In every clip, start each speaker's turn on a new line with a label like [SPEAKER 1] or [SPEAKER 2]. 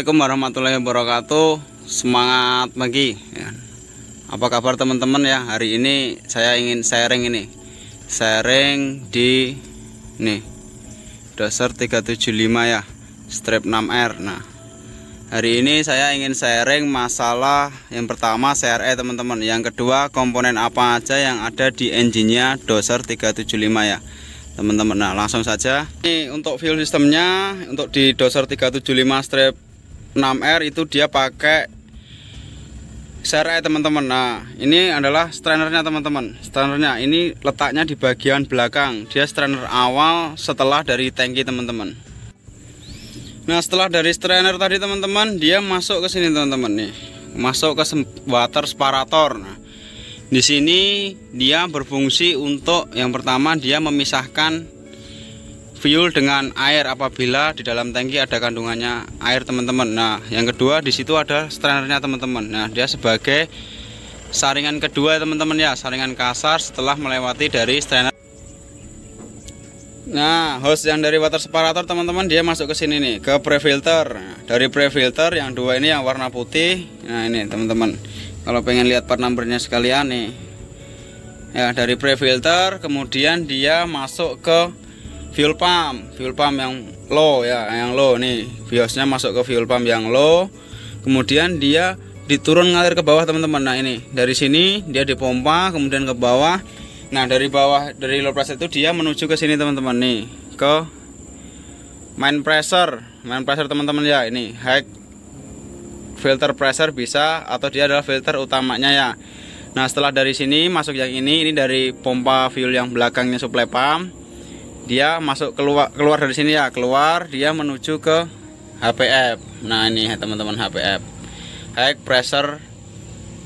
[SPEAKER 1] Assalamualaikum warahmatullahi wabarakatuh Semangat pagi ya. Apa kabar teman-teman ya Hari ini saya ingin sharing ini Sharing di Nih doser 375 ya Strip 6R Nah Hari ini saya ingin sharing masalah Yang pertama CRE eh, teman-teman Yang kedua komponen apa aja yang ada di engine-nya Doser 375 ya teman-teman nah langsung saja ini untuk fuel sistemnya untuk di doser 375 strip 6R itu dia pakai CRE teman-teman nah ini adalah strainernya teman-teman strainernya ini letaknya di bagian belakang dia strainer awal setelah dari tangki teman-teman nah setelah dari strainer tadi teman-teman dia masuk ke sini teman-teman nih masuk ke water separator nah di sini dia berfungsi untuk yang pertama dia memisahkan fuel dengan air apabila di dalam tangki ada kandungannya air teman-teman nah yang kedua di situ ada strainernya teman-teman nah dia sebagai saringan kedua teman-teman ya saringan kasar setelah melewati dari strainer nah hose yang dari water separator teman-teman dia masuk ke sini nih ke prefilter nah, dari prefilter yang dua ini yang warna putih nah ini teman-teman kalau pengen lihat part numbernya sekalian nih ya dari prefilter kemudian dia masuk ke fuel pump fuel pump yang low ya yang low nih biosnya masuk ke fuel pump yang low kemudian dia diturun ngalir ke bawah teman-teman nah ini dari sini dia dipompa kemudian ke bawah nah dari bawah dari low pressure itu dia menuju ke sini teman-teman nih ke main pressure main pressure teman-teman ya ini high filter pressure bisa atau dia adalah filter utamanya ya nah setelah dari sini masuk yang ini ini dari pompa fuel yang belakangnya supply pump dia masuk keluar keluar dari sini ya keluar dia menuju ke HPF nah ini ya, teman-teman HPF high pressure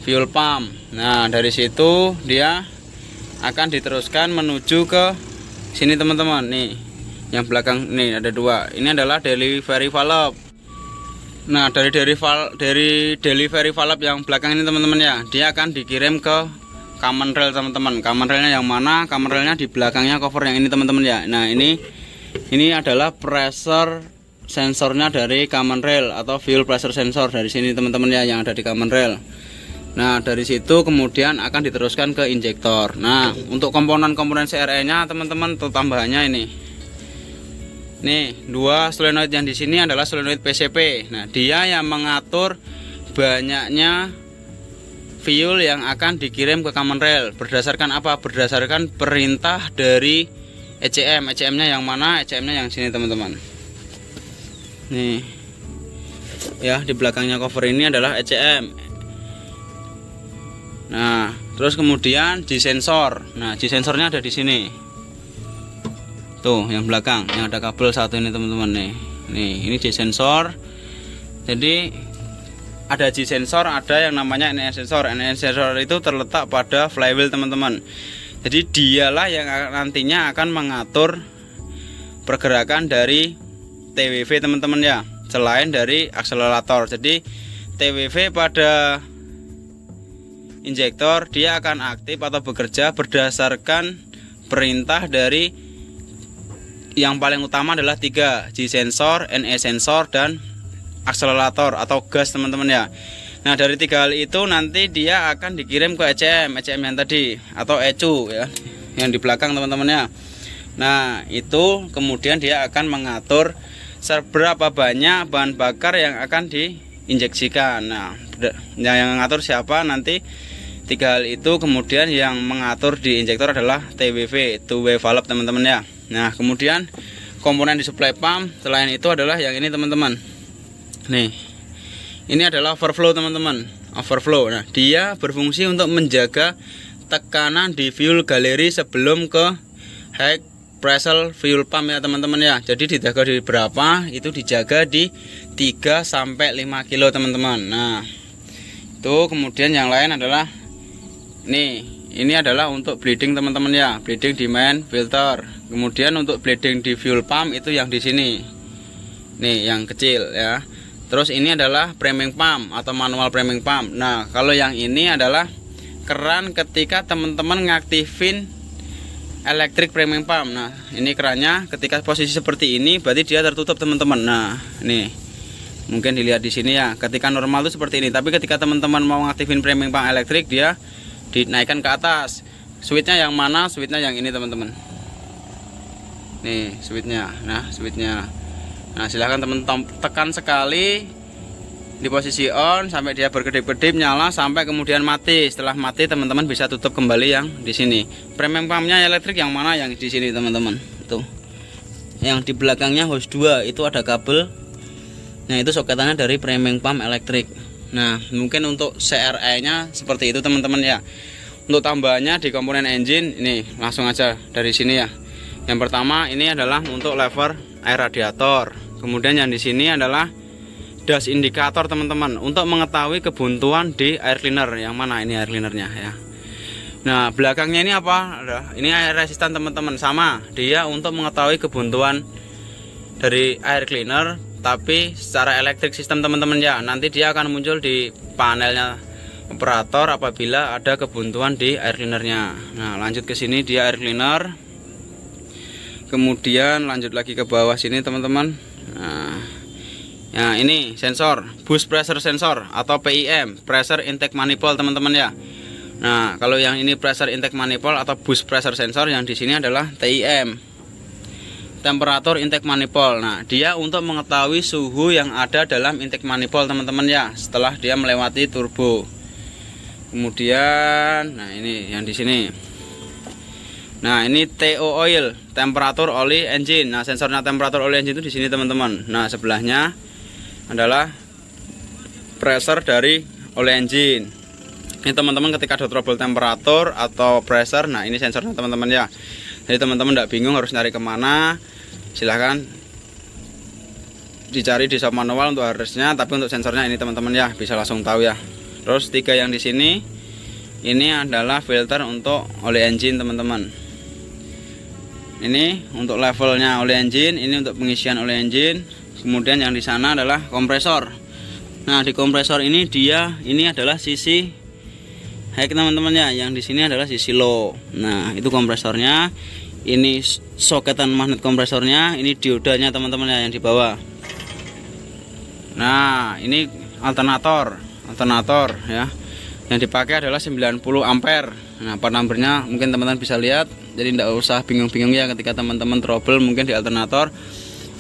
[SPEAKER 1] fuel pump nah dari situ dia akan diteruskan menuju ke sini teman-teman nih yang belakang nih ada dua ini adalah delivery valve nah dari dari val dari delivery valve yang belakang ini teman-teman ya dia akan dikirim ke common rail teman-teman common railnya yang mana common railnya di belakangnya cover yang ini teman-teman ya nah ini ini adalah pressure sensornya dari common rail atau fuel pressure sensor dari sini teman-teman ya yang ada di common rail nah dari situ kemudian akan diteruskan ke injektor nah untuk komponen-komponen CRE nya teman-teman atau tambahannya ini nih dua solenoid yang di sini adalah solenoid PCP nah dia yang mengatur banyaknya fuel yang akan dikirim ke rail berdasarkan apa? Berdasarkan perintah dari ECM. ECM-nya yang mana? ECM-nya yang sini, teman-teman. Nih. Ya, di belakangnya cover ini adalah ECM. Nah, terus kemudian di sensor. Nah, di sensornya ada di sini. Tuh, yang belakang yang ada kabel satu ini, teman-teman nih. Nih, ini di sensor. Jadi ada G sensor, ada yang namanya NN e sensor. NN e sensor itu terletak pada flywheel teman-teman. Jadi dialah yang nantinya akan mengatur pergerakan dari TWV teman-teman ya. Selain dari akselerator. Jadi TWV pada injektor dia akan aktif atau bekerja berdasarkan perintah dari yang paling utama adalah tiga G sensor, NE sensor dan akselerator atau gas teman-teman ya Nah dari tiga hal itu nanti dia akan dikirim ke ECM ECM yang tadi atau ECU ya yang di belakang teman teman ya. Nah itu kemudian dia akan mengatur seberapa banyak bahan bakar yang akan diinjeksikan Nah, nah yang mengatur siapa nanti tiga hal itu kemudian yang mengatur di injektor adalah TWV two way valve teman-teman ya Nah kemudian komponen di supply pump selain itu adalah yang ini teman-teman nih ini adalah overflow teman-teman overflow nah dia berfungsi untuk menjaga tekanan di fuel galeri sebelum ke high pressure fuel pump ya teman-teman ya jadi dijaga di berapa itu dijaga di 3 sampai 5 kilo teman-teman nah itu kemudian yang lain adalah nih ini adalah untuk bleeding teman-teman ya bleeding di main filter kemudian untuk bleeding di fuel pump itu yang di sini nih yang kecil ya Terus ini adalah framing pump atau manual framing pump. Nah, kalau yang ini adalah keran ketika teman-teman ngaktifin elektrik framing pump. Nah, ini kerannya ketika posisi seperti ini berarti dia tertutup teman-teman. Nah, nih. Mungkin dilihat di sini ya. Ketika normal itu seperti ini, tapi ketika teman-teman mau ngaktifin framing pump elektrik dia dinaikkan ke atas. Switchnya yang mana? Switchnya yang ini, teman-teman. Nih, switchnya. Nah, switchnya. Nah silahkan teman-teman tekan sekali di posisi on sampai dia berkedip-kedip nyala sampai kemudian mati. Setelah mati teman-teman bisa tutup kembali yang di sini. Premium pumpnya elektrik yang mana yang di sini teman-teman. Tuh. Yang di belakangnya hose 2 itu ada kabel. Nah itu soketannya dari premium pump elektrik. Nah mungkin untuk CRE-nya seperti itu teman-teman ya. Untuk tambahannya di komponen engine ini langsung aja dari sini ya. Yang pertama ini adalah untuk lever air radiator Kemudian yang di sini adalah das indikator teman-teman untuk mengetahui kebuntuan di air cleaner yang mana ini air cleanernya ya. Nah belakangnya ini apa? Ini air resistan teman-teman sama dia untuk mengetahui kebuntuan dari air cleaner tapi secara elektrik sistem teman-teman ya nanti dia akan muncul di panelnya operator apabila ada kebuntuan di air cleanernya. Nah lanjut ke sini dia air cleaner. Kemudian lanjut lagi ke bawah sini teman-teman nah, ya ini sensor boost pressure sensor atau PIM pressure intake manifold teman-teman ya nah kalau yang ini pressure intake manifold atau boost pressure sensor yang di sini adalah TIM temperatur intake manifold nah dia untuk mengetahui suhu yang ada dalam intake manifold teman-teman ya setelah dia melewati turbo kemudian nah ini yang di sini Nah, ini TO oil, temperatur oli engine. Nah, sensornya temperatur oli engine itu di sini, teman-teman. Nah, sebelahnya adalah pressure dari oli engine. Ini teman-teman ketika ada trouble temperatur atau pressure, nah ini sensornya teman-teman ya. Jadi teman-teman tidak bingung harus nyari kemana, silahkan dicari di shop manual untuk harusnya, tapi untuk sensornya ini teman-teman ya bisa langsung tahu ya. Terus tiga yang di sini, ini adalah filter untuk oli engine teman-teman ini untuk levelnya oleh engine ini untuk pengisian oleh engine kemudian yang di sana adalah kompresor nah di kompresor ini dia ini adalah sisi high teman-teman ya yang di sini adalah sisi low nah itu kompresornya ini soketan magnet kompresornya ini diodanya teman-teman ya yang di bawah nah ini alternator alternator ya yang dipakai adalah 90 ampere nah part numbernya mungkin teman-teman bisa lihat jadi tidak usah bingung-bingung ya ketika teman-teman trouble mungkin di alternator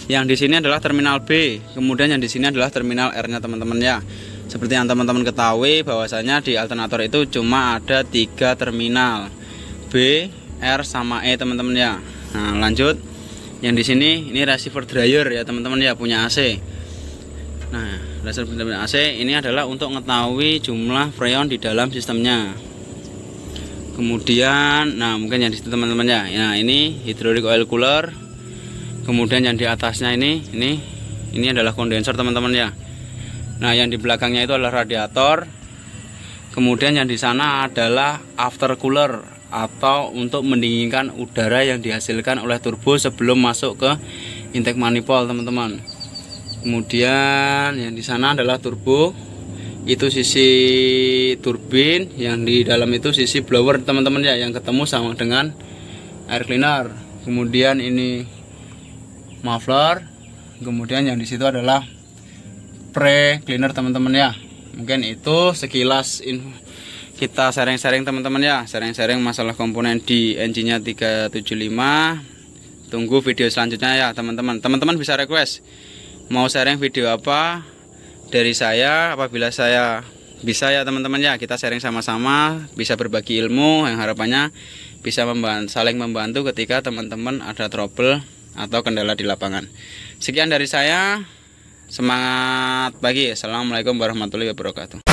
[SPEAKER 1] yang di sini adalah terminal B kemudian yang di sini adalah terminal R nya teman-teman ya seperti yang teman-teman ketahui bahwasanya di alternator itu cuma ada tiga terminal B R sama E teman-teman ya nah lanjut yang di sini ini receiver dryer ya teman-teman ya punya AC nah laser benda AC ini adalah untuk mengetahui jumlah freon di dalam sistemnya. Kemudian, nah mungkin yang di situ teman teman ya Nah ini hidrolik oil cooler. Kemudian yang di atasnya ini, ini, ini adalah kondensor teman-teman ya. Nah yang di belakangnya itu adalah radiator. Kemudian yang di sana adalah after cooler atau untuk mendinginkan udara yang dihasilkan oleh turbo sebelum masuk ke intake manifold teman-teman kemudian yang di sana adalah turbo itu sisi turbin yang di dalam itu sisi blower teman-teman ya yang ketemu sama dengan air cleaner kemudian ini muffler kemudian yang di situ adalah pre cleaner teman-teman ya mungkin itu sekilas info kita sering-sering teman-teman ya sering-sering masalah komponen di engine-nya 375 tunggu video selanjutnya ya teman-teman teman-teman bisa request mau sharing video apa dari saya apabila saya bisa ya teman-teman ya kita sharing sama-sama bisa berbagi ilmu yang harapannya bisa membantu, saling membantu ketika teman-teman ada trouble atau kendala di lapangan sekian dari saya semangat pagi assalamualaikum warahmatullahi wabarakatuh